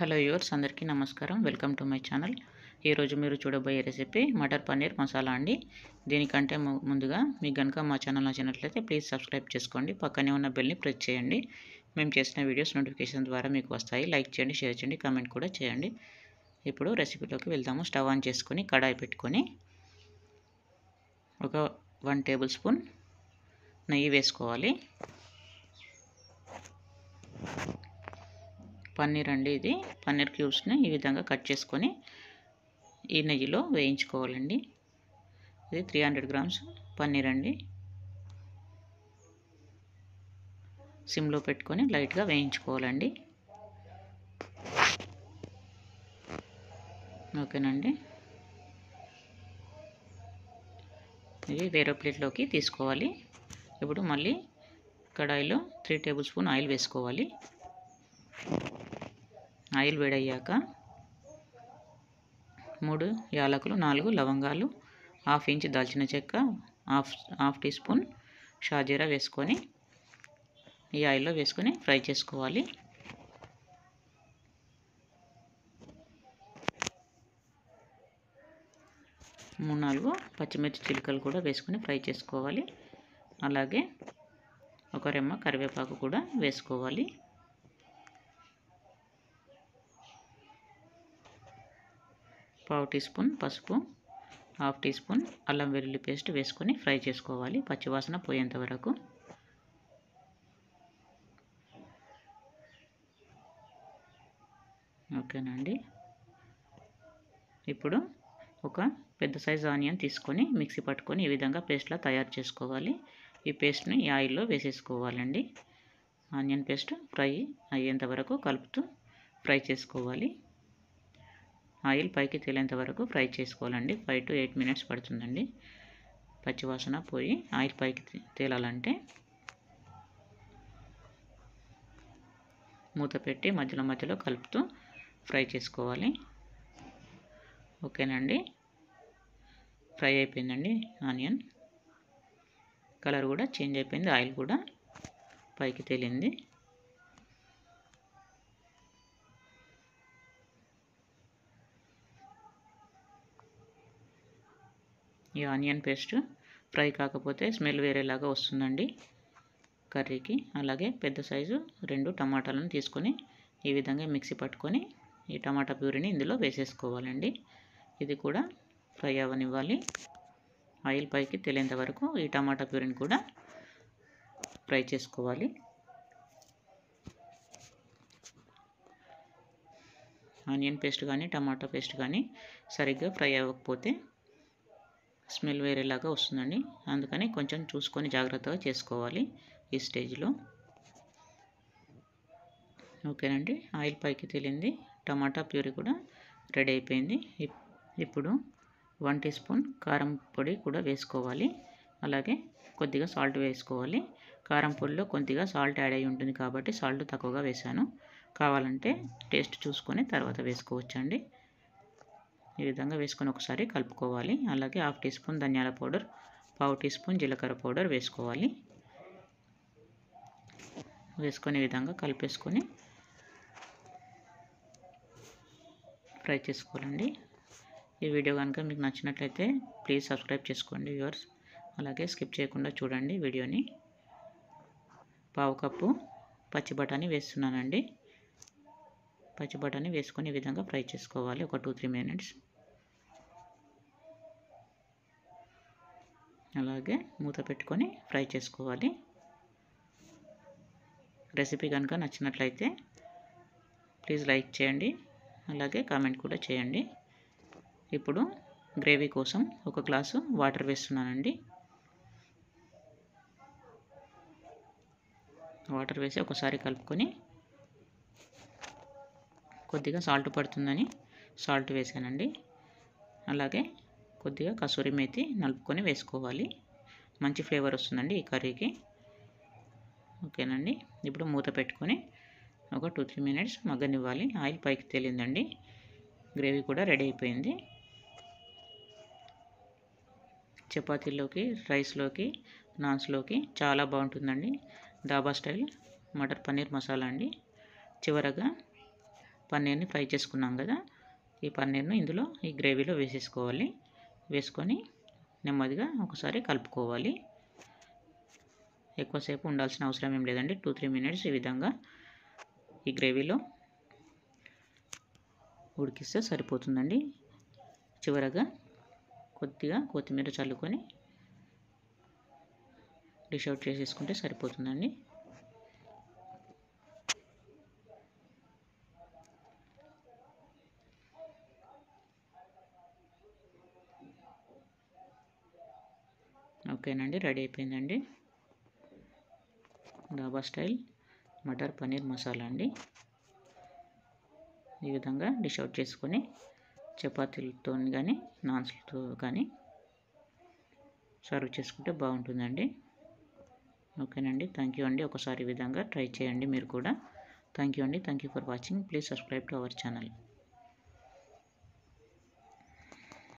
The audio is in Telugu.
హలో యూర్స్ అందరికీ నమస్కారం వెల్కమ్ టు మై ఛానల్ ఈరోజు మీరు చూడబోయే రెసిపీ మటర్ పన్నీర్ మసాలా అండి దీనికంటే ముందుగా మీకు కనుక మా ఛానల్ నచ్చినట్లయితే ప్లీజ్ సబ్స్క్రైబ్ చేసుకోండి పక్కనే ఉన్న బెల్ని ప్రెస్ చేయండి మేము చేసిన వీడియోస్ నోటిఫికేషన్ ద్వారా మీకు వస్తాయి లైక్ చేయండి షేర్ చేయండి కామెంట్ కూడా చేయండి ఇప్పుడు రెసిపీలోకి వెళ్దాము స్టవ్ ఆన్ చేసుకొని కడాయి పెట్టుకొని ఒక వన్ టేబుల్ స్పూన్ నెయ్యి వేసుకోవాలి పన్నీర్ అండి ఇది పన్నీర్ క్యూబ్స్ని ఈ విధంగా కట్ చేసుకొని ఈ నెయ్యిలో వేయించుకోవాలండి ఇది త్రీ హండ్రెడ్ గ్రామ్స్ పన్నీర్ అండి సిమ్లో పెట్టుకొని లైట్గా వేయించుకోవాలండి ఓకేనండి ఇది వేరే ప్లేట్లోకి తీసుకోవాలి ఇప్పుడు మళ్ళీ కడాయిలో త్రీ టేబుల్ స్పూన్ ఆయిల్ వేసుకోవాలి ఆయిల్ వేడయ్యాక మూడు యాలకులు నాలుగు లవంగాలు హాఫ్ ఇంచ్ దాల్చిన చెక్క హాఫ్ హాఫ్ టీ స్పూన్ షాజీరా వేసుకొని ఈ ఆయిల్లో వేసుకొని ఫ్రై చేసుకోవాలి మూడు నాలుగు పచ్చిమిర్చి చిలుకలు కూడా వేసుకొని ఫ్రై చేసుకోవాలి అలాగే ఒక రెమ్మ కరివేపాకు కూడా వేసుకోవాలి పావు టీ స్పూన్ పసుపు హాఫ్ టీ స్పూన్ అల్లం వెల్లుల్లి పేస్ట్ వేసుకొని ఫ్రై చేసుకోవాలి పచ్చివాసన పోయేంత వరకు ఓకేనండి ఇప్పుడు ఒక పెద్ద సైజు ఆనియన్ తీసుకొని మిక్సీ పట్టుకొని ఈ విధంగా పేస్ట్లా తయారు చేసుకోవాలి ఈ పేస్ట్ని ఈ ఆయిల్లో వేసేసుకోవాలండి ఆనియన్ పేస్ట్ ఫ్రై అయ్యేంత వరకు కలుపుతూ ఫ్రై చేసుకోవాలి ఆయిల్ పైకి తేలేంత వరకు ఫ్రై చేసుకోవాలండి ఫైవ్ టు ఎయిట్ మినిట్స్ పడుతుందండి పచ్చివాసన పోయి ఆయిల్ పైకి తేలాలంటే మూత పెట్టి మధ్యలో మధ్యలో కలుపుతూ ఫ్రై చేసుకోవాలి ఓకేనండి ఫ్రై అయిపోయిందండి ఆనియన్ కలర్ కూడా చేంజ్ అయిపోయింది ఆయిల్ కూడా పైకి తేలింది ఈ ఆనియన్ పేస్ట్ ఫ్రై కాకపోతే స్మెల్ వేరేలాగా వస్తుందండి కర్రీకి అలాగే పెద్ద సైజు రెండు టమాటాలను తీసుకొని ఈ విధంగా మిక్సీ పట్టుకొని ఈ టమాటా ప్యూరీని ఇందులో వేసేసుకోవాలండి ఇది కూడా ఫ్రై అవ్వనివ్వాలి ఆయిల్ పైకి తెలియంత వరకు ఈ టమాటా ప్యూరీని కూడా ఫ్రై చేసుకోవాలి ఆనియన్ పేస్ట్ కానీ టమాటా పేస్ట్ కానీ సరిగ్గా ఫ్రై అవ్వకపోతే స్మెల్ వేరేలాగా వస్తుందండి అందుకని కొంచెం చూసుకొని జాగ్రత్తగా చేసుకోవాలి ఈ స్టేజ్లో ఓకేనండి ఆయిల్ పైకి తేలింది టమాటా ప్యూరీ కూడా రెడీ అయిపోయింది ఇప్పుడు వన్ టీ స్పూన్ కారం పొడి కూడా వేసుకోవాలి అలాగే కొద్దిగా సాల్ట్ వేసుకోవాలి కారం పొడిలో కొద్దిగా సాల్ట్ యాడ్ అయి ఉంటుంది కాబట్టి సాల్ట్ తక్కువగా వేశాను కావాలంటే టేస్ట్ చూసుకొని తర్వాత వేసుకోవచ్చండి ఈ విధంగా వేసుకొని ఒకసారి కలుపుకోవాలి అలాగే హాఫ్ టీ స్పూన్ ధనియాల పౌడర్ పావు టీ స్పూన్ జీలకర్ర పౌడర్ వేసుకోవాలి వేసుకునే విధంగా కలిపేసుకొని ఫ్రై చేసుకోవాలండి ఈ వీడియో కనుక మీకు నచ్చినట్లయితే ప్లీజ్ సబ్స్క్రైబ్ చేసుకోండి వ్యూవర్స్ అలాగే స్కిప్ చేయకుండా చూడండి వీడియోని పావు కప్పు పచ్చి బఠానీ వేస్తున్నానండి పచ్చి బఠానీ వేసుకొని ఈ విధంగా ఫ్రై చేసుకోవాలి ఒక టూ త్రీ మినిట్స్ అలాగే మూత పెట్టుకొని ఫ్రై చేసుకోవాలి రెసిపీ కనుక నచ్చినట్లయితే ప్లీజ్ లైక్ చేయండి అలాగే కామెంట్ కూడా చేయండి ఇప్పుడు గ్రేవీ కోసం ఒక గ్లాసు వాటర్ వేస్తున్నానండి వాటర్ వేసి ఒకసారి కలుపుకొని కొద్దిగా సాల్ట్ పడుతుందని సాల్ట్ వేసానండి అలాగే కొద్దిగా కసూరి మేతి నలుపుకొని వేసుకోవాలి మంచి ఫ్లేవర్ వస్తుందండి ఈ కర్రీకి ఓకేనండి ఇప్పుడు మూత పెట్టుకొని ఒక టూ త్రీ మినిట్స్ మగ్గనివ్వాలి ఆయిల్ పైకి తేలిందండి గ్రేవీ కూడా రెడీ అయిపోయింది చపాతీలోకి రైస్లోకి నాన్స్లోకి చాలా బాగుంటుందండి డాబా స్టైల్ మటర్ పన్నీర్ మసాలా అండి చివరగా పన్నీర్ని ఫ్రై చేసుకున్నాం కదా ఈ పన్నీర్ను ఇందులో ఈ గ్రేవీలో వేసేసుకోవాలి వేసుకొని నెమ్మదిగా ఒకసారి కలుపుకోవాలి ఎక్కువసేపు ఉండాల్సిన అవసరం ఏం లేదండి టూ త్రీ మినిట్స్ ఈ విధంగా ఈ గ్రేవీలో ఉడికిస్తే సరిపోతుందండి చివరగా కొద్దిగా కొత్తిమీర చల్లుకొని డిష్ అవుట్ చేసేసుకుంటే సరిపోతుందండి ఓకేనండి రెడీ అయిపోయిందండి డాబా స్టైల్ మటర్ పన్నీర్ మసాలా అండి ఈ విధంగా డిష్ అవుట్ చేసుకొని చపాతీలతో కానీ నాన్స్లతో కానీ సర్వ్ చేసుకుంటే బాగుంటుందండి ఓకేనండి థ్యాంక్ యూ అండి ఒకసారి ఈ విధంగా ట్రై చేయండి మీరు కూడా థ్యాంక్ యూ అండి thank you for watching please subscribe to our channel